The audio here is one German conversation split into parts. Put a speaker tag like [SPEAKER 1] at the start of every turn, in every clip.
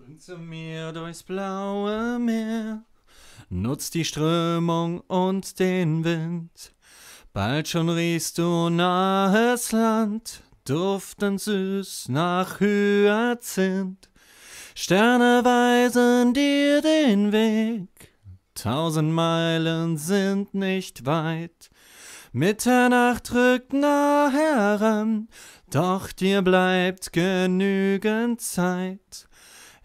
[SPEAKER 1] Schwimm zu mir durchs blaue Meer, nutz die Strömung und den Wind. Bald schon riechst du nahes Land, duftend süß nach Hyazinth. Sterne weisen dir den Weg, tausend Meilen sind nicht weit. Mitternacht rückt nah heran, doch dir bleibt genügend Zeit.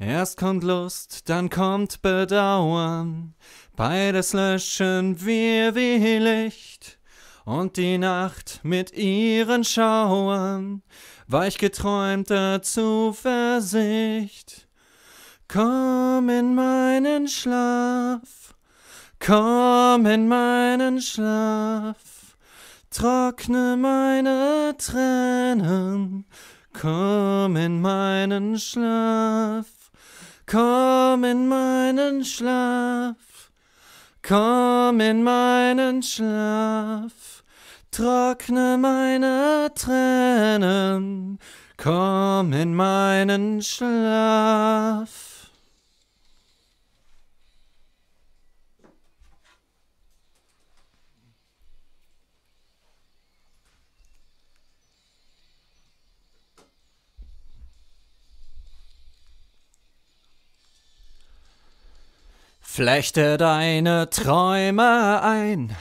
[SPEAKER 1] Erst kommt Lust, dann kommt Bedauern, beides löschen wir wie Licht. Und die Nacht mit ihren Schauern, weich geträumter Zuversicht. Komm in meinen Schlaf, komm in meinen Schlaf, trockne meine Tränen, komm in meinen Schlaf. Komm in meinen Schlaf, komm in meinen Schlaf, trockne meine Tränen, komm in meinen Schlaf. Flechte deine Träume ein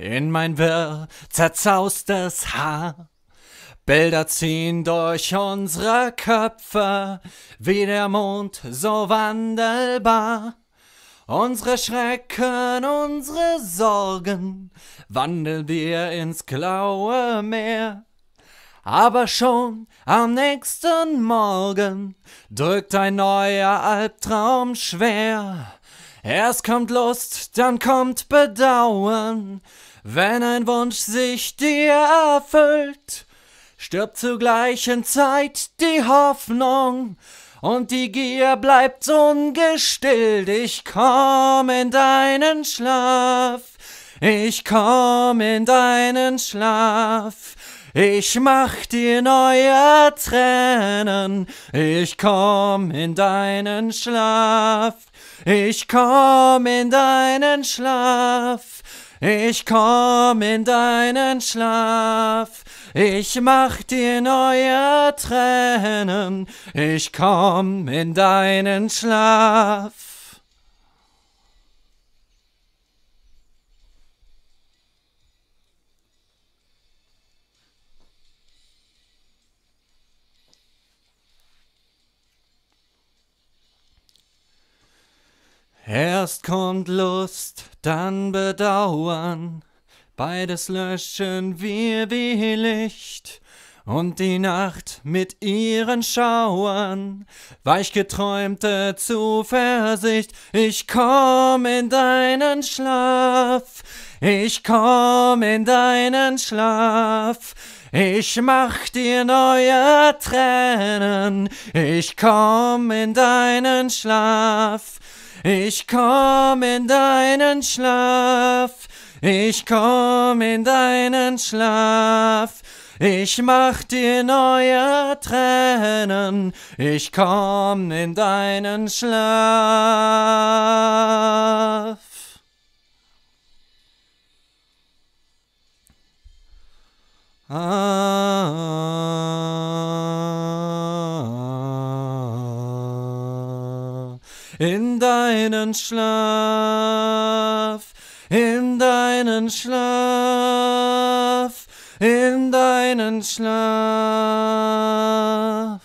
[SPEAKER 1] in mein wirr zerzaustes Haar. Bilder ziehen durch unsere Köpfe wie der Mond so wandelbar. Unsere Schrecken, unsere Sorgen wandeln wir ins klaue Meer. Aber schon am nächsten Morgen drückt ein neuer Albtraum schwer Erst kommt Lust, dann kommt Bedauern. Wenn ein Wunsch sich dir erfüllt, stirbt zur gleichen Zeit die Hoffnung und die Gier bleibt ungestillt. Ich komm in deinen Schlaf, ich komm in deinen Schlaf. Ich mach dir neue Tränen, ich komm in deinen Schlaf, ich komm in deinen Schlaf, ich komm in deinen Schlaf, ich mach dir neue Tränen, ich komm in deinen Schlaf. Erst kommt Lust, dann Bedauern, beides löschen wir wie Licht, und die Nacht mit ihren Schauern, weich geträumte Zuversicht, ich komm in deinen Schlaf, ich komm in deinen Schlaf, ich mach dir neue Tränen, ich komm in deinen Schlaf, ich komm in deinen Schlaf, ich komm in deinen Schlaf. Ich mach dir neue Tränen, ich komm in deinen Schlaf. in deinen Schlaf, in deinen Schlaf, in deinen Schlaf.